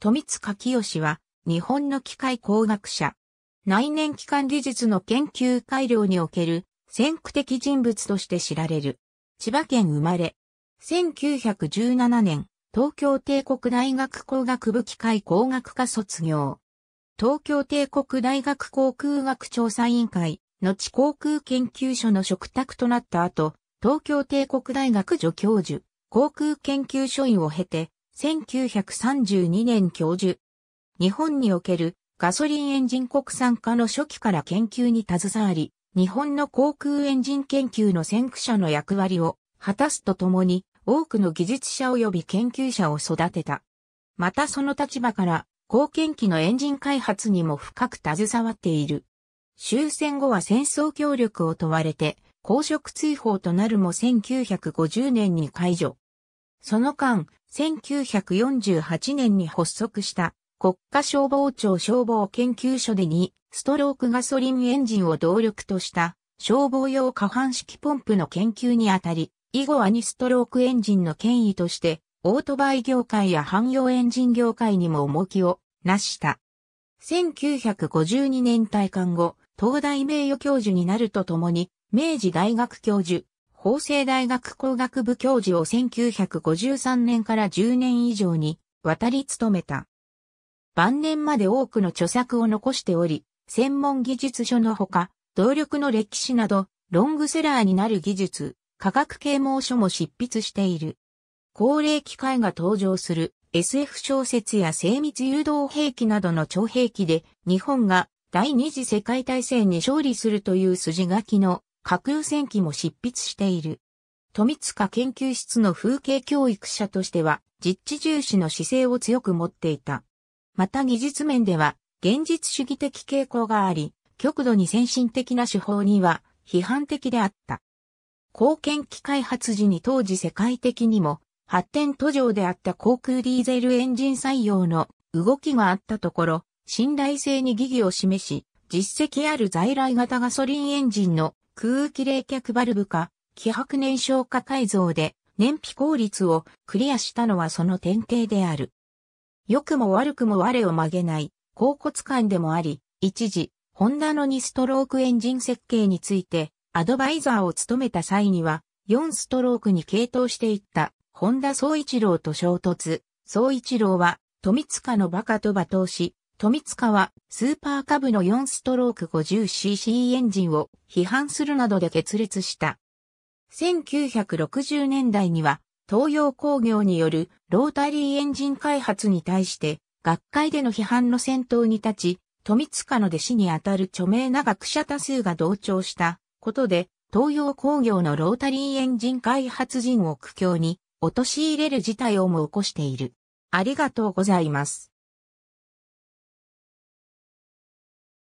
富塚清は、日本の機械工学者。内燃機関技術の研究改良における先駆的人物として知られる。千葉県生まれ。1917年、東京帝国大学工学部機械工学科卒業。東京帝国大学航空学調査委員会、後航空研究所の嘱託となった後、東京帝国大学助教授、航空研究所員を経て、1932年教授。日本におけるガソリンエンジン国産化の初期から研究に携わり、日本の航空エンジン研究の先駆者の役割を果たすとともに、多くの技術者及び研究者を育てた。またその立場から、貢献機のエンジン開発にも深く携わっている。終戦後は戦争協力を問われて、公職追放となるも1950年に解除。その間、1948年に発足した国家消防庁消防研究所で2ストロークガソリンエンジンを動力とした消防用可搬式ポンプの研究にあたり、以後は2ストロークエンジンの権威として、オートバイ業界や汎用エンジン業界にも重きをなした。1952年退官後、東大名誉教授になるとともに、明治大学教授、法政大学工学部教授を1953年から10年以上に渡り務めた。晩年まで多くの著作を残しており、専門技術書のほか、動力の歴史など、ロングセラーになる技術、科学啓蒙書も執筆している。高齢機械が登場する SF 小説や精密誘導兵器などの超兵器で、日本が第二次世界大戦に勝利するという筋書きの核空戦記も執筆している。富塚研究室の風景教育者としては、実地重視の姿勢を強く持っていた。また技術面では、現実主義的傾向があり、極度に先進的な手法には批判的であった。貢献機開発時に当時世界的にも発展途上であった航空ディーゼルエンジン採用の動きがあったところ、信頼性に疑義を示し、実績ある在来型ガソリンエンジンの空気冷却バルブ化、気迫燃焼化改造で燃費効率をクリアしたのはその典型である。良くも悪くも我を曲げない高骨感でもあり、一時、ホンダの2ストロークエンジン設計についてアドバイザーを務めた際には、4ストロークに傾倒していったホンダ総一郎と衝突。総一郎は富塚の馬鹿と罵倒し、富塚はスーパーカブの4ストローク 50cc エンジンを批判するなどで決裂した。1960年代には東洋工業によるロータリーエンジン開発に対して学会での批判の先頭に立ち、富塚の弟子にあたる著名な学者多数が同調したことで東洋工業のロータリーエンジン開発陣を苦境に陥れる事態をも起こしている。ありがとうございます。